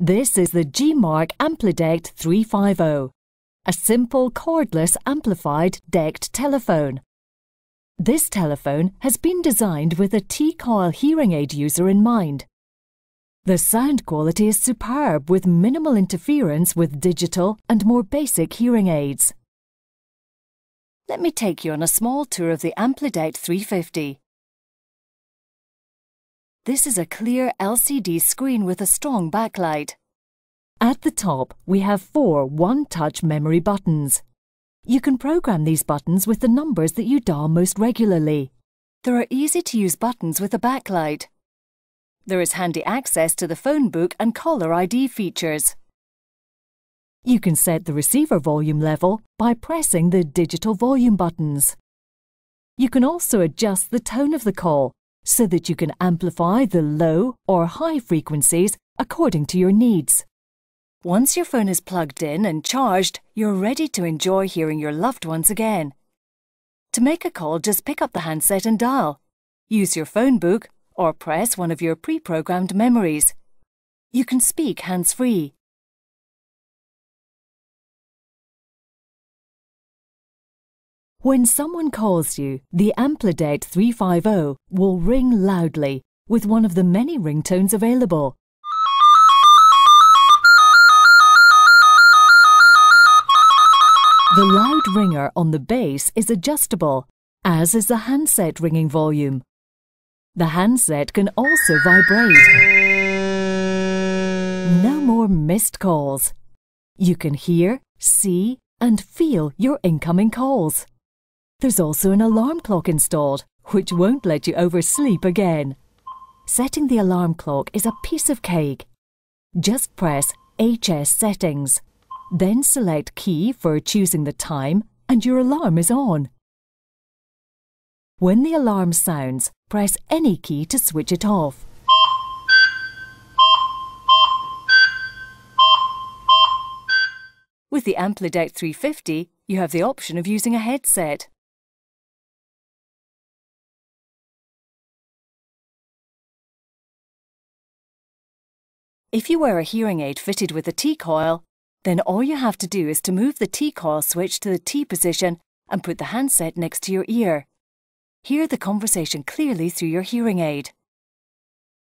This is the Mark AmpliDect 350, a simple cordless amplified decked telephone. This telephone has been designed with a T-coil hearing aid user in mind. The sound quality is superb with minimal interference with digital and more basic hearing aids. Let me take you on a small tour of the AmpliDect 350. This is a clear LCD screen with a strong backlight. At the top, we have four one-touch memory buttons. You can program these buttons with the numbers that you dial most regularly. There are easy-to-use buttons with a backlight. There is handy access to the phone book and caller ID features. You can set the receiver volume level by pressing the digital volume buttons. You can also adjust the tone of the call so that you can amplify the low or high frequencies according to your needs. Once your phone is plugged in and charged, you're ready to enjoy hearing your loved ones again. To make a call, just pick up the handset and dial. Use your phone book or press one of your pre-programmed memories. You can speak hands-free. When someone calls you, the Amplidate 350 will ring loudly with one of the many ringtones available. The loud ringer on the bass is adjustable, as is the handset ringing volume. The handset can also vibrate. No more missed calls. You can hear, see and feel your incoming calls. There's also an alarm clock installed, which won't let you oversleep again. Setting the alarm clock is a piece of cake. Just press HS Settings. Then select Key for choosing the time and your alarm is on. When the alarm sounds, press any key to switch it off. With the Amplideck 350, you have the option of using a headset. If you wear a hearing aid fitted with a T-coil, then all you have to do is to move the T-coil switch to the T position and put the handset next to your ear. Hear the conversation clearly through your hearing aid.